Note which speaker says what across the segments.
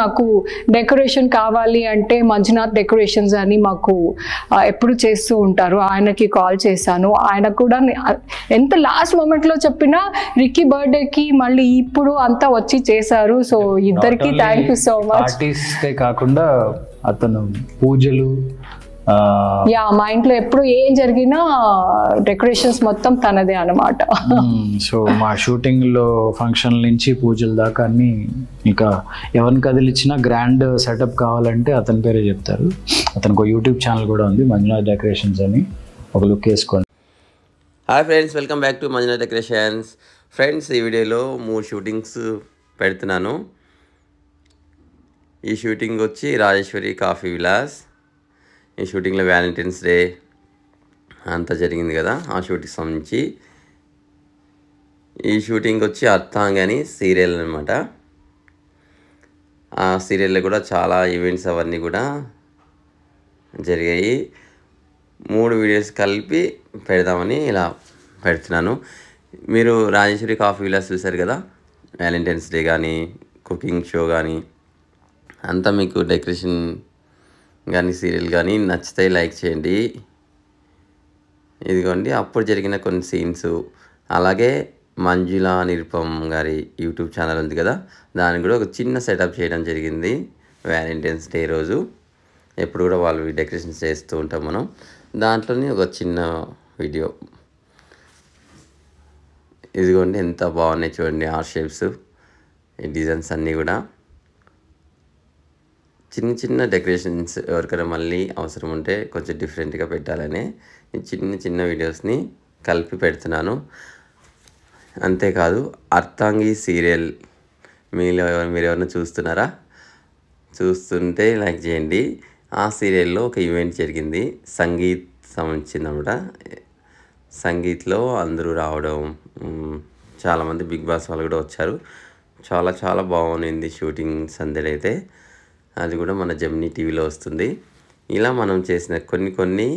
Speaker 1: నాకు డెకరేషన్ కావాలి అంటే మంజునాథ్ డెకరేషన్స్ అని మాకు ఎప్పుడు చేస్తూ ఉంటారు ఆయనకి కాల్ చేశాను ఆయన కూడా ఎంత లాస్ట్ మూమెంట్లో చెప్పినా రిక్కీ బర్త్డేకి మళ్ళీ ఇప్పుడు అంతా వచ్చి చేశారు సో ఇద్దరికి థ్యాంక్ యూ సో మచ్
Speaker 2: కాకుండా అతను పూజలు యా మా
Speaker 1: ఇంట్లో ఎప్పుడు ఏం జరిగినా డెకరేషన్స్ మొత్తం తనదే అనమాట
Speaker 2: సో మా షూటింగ్ లో ఫంక్షన్ నుంచి పూజల దాకా అన్ని ఇంకా ఎవరిని కదిలిచ్చినా గ్రాండ్ సెటప్ కావాలంటే అతని పేరే చెప్తారు అతనికి ఒక యూట్యూబ్ ఛానల్ కూడా ఉంది మంజునాథ్ డెకరేషన్స్ అని ఒక లుక్ వేసుకోండి
Speaker 3: hi friends welcome back to Manjunath decorations friends ఈ వీడియోలో మూడు షూటింగ్స్ పెడుతున్నాను ఈ షూటింగ్ వచ్చి రాజేశ్వరి కాఫీ విలాస్ ఈ షూటింగ్లో వ్యాలంటైన్స్ డే అంతా జరిగింది కదా ఆ షూటింగ్ సంబంధించి ఈ షూటింగ్ వచ్చి అర్థాంగ్ అని సీరియల్ అనమాట ఆ సీరియల్లో కూడా చాలా ఈవెంట్స్ అవన్నీ కూడా జరిగాయి మూడు వీడియోస్ కలిపి పెడదామని ఇలా పెడుతున్నాను మీరు రాజేశ్వరి కాఫీ విలాస్ చూశారు కదా వ్యాలంటైన్స్ డే కానీ కుకింగ్ షో కానీ అంతా మీకు డెకరేషన్ కానీ సీరియల్ కానీ నచ్చితే లైక్ చేయండి ఇదిగోండి అప్పుడు జరిగిన కొన్ని సీన్స్ అలాగే మంజుల నిరుపం గారి యూట్యూబ్ ఛానల్ ఉంది కదా దానికి కూడా ఒక చిన్న సెటప్ చేయడం జరిగింది వ్యాలంటైన్స్ డే రోజు ఎప్పుడు కూడా వాళ్ళు డెకరేషన్స్ చేస్తూ ఉంటాం మనం దాంట్లోని ఒక చిన్న వీడియో ఇదిగోండి ఎంత బాగున్నాయి చూడండి ఆర్ షేప్స్ ఈ డిజైన్స్ అన్నీ కూడా చిన్న చిన్న డెకరేషన్స్ ఎవరికైనా మళ్ళీ అవసరం ఉంటే కొంచెం డిఫరెంట్గా పెట్టాలని చిన్న చిన్న వీడియోస్ని కలిపి పెడుతున్నాను అంతేకాదు అర్థాంగి సీరియల్ మీలో ఎవరు మీరు ఎవరైనా చూస్తున్నారా చూస్తుంటే లైక్ చేయండి ఆ సీరియల్లో ఒక ఈవెంట్ జరిగింది సంగీత్ అనమాట సంగీత్లో అందరూ రావడం చాలామంది బిగ్ బాస్ వాళ్ళు కూడా వచ్చారు చాలా చాలా బాగుంది షూటింగ్ సందడి అయితే అది కూడా మన జమినీ టీవీలో వస్తుంది ఇలా మనం చేసిన కొన్ని కొన్ని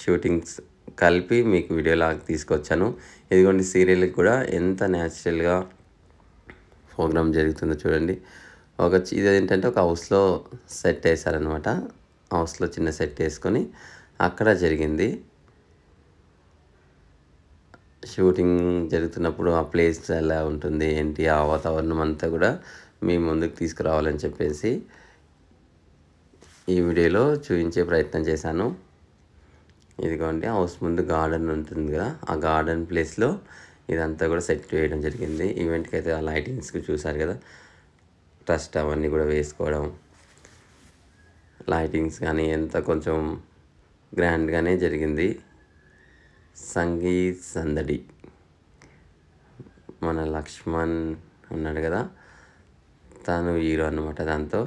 Speaker 3: షూటింగ్స్ కలిపి మీకు వీడియోలా తీసుకొచ్చాను ఇదిగోండి సీరియల్కి కూడా ఎంత న్యాచురల్గా ప్రోగ్రామ్ జరుగుతుందో చూడండి ఒక ఇది ఏంటంటే ఒక హౌస్లో సెట్ వేసారనమాట హౌస్లో చిన్న సెట్ వేసుకొని అక్కడ జరిగింది షూటింగ్ జరుగుతున్నప్పుడు ఆ ప్లేస్ ఎలా ఉంటుంది ఏంటి ఆ వాతావరణం అంతా కూడా మీ ముందుకు తీసుకురావాలని చెప్పేసి ఈ వీడియోలో చూపించే ప్రయత్నం చేశాను ఇదిగోండి హౌస్ ముందు గార్డెన్ ఉంటుంది కదా ఆ గార్డెన్ ప్లేస్లో ఇదంతా కూడా సెట్ చేయడం జరిగింది ఈవెంట్కి అయితే ఆ లైటింగ్స్కి చూసారు కదా ట్రస్ట్ అవన్నీ కూడా వేసుకోవడం లైటింగ్స్ కానీ ఎంత కొంచెం గ్రాండ్గానే జరిగింది సంగీత్ సందడి మన లక్ష్మణ్ ఉన్నాడు కదా తను హీరో అనమాట దాంతో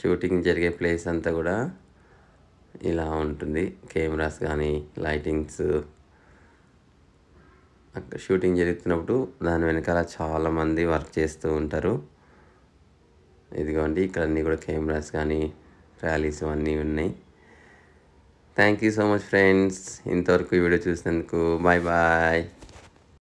Speaker 3: షూటింగ్ జరిగే ప్లేస్ అంతా కూడా ఇలా ఉంటుంది కెమెరాస్ కానీ లైటింగ్స్ షూటింగ్ జరుగుతున్నప్పుడు దాని వెనకాల చాలామంది వర్క్ చేస్తూ ఉంటారు ఇదిగోండి ఇక్కడ అన్నీ కూడా కెమెరాస్ కానీ ర్యాలీస్ అన్నీ ఉన్నాయి thank you so much friends ఇంతవరకు ఈ వీడియో చూసినందుకు బాయ్ బాయ్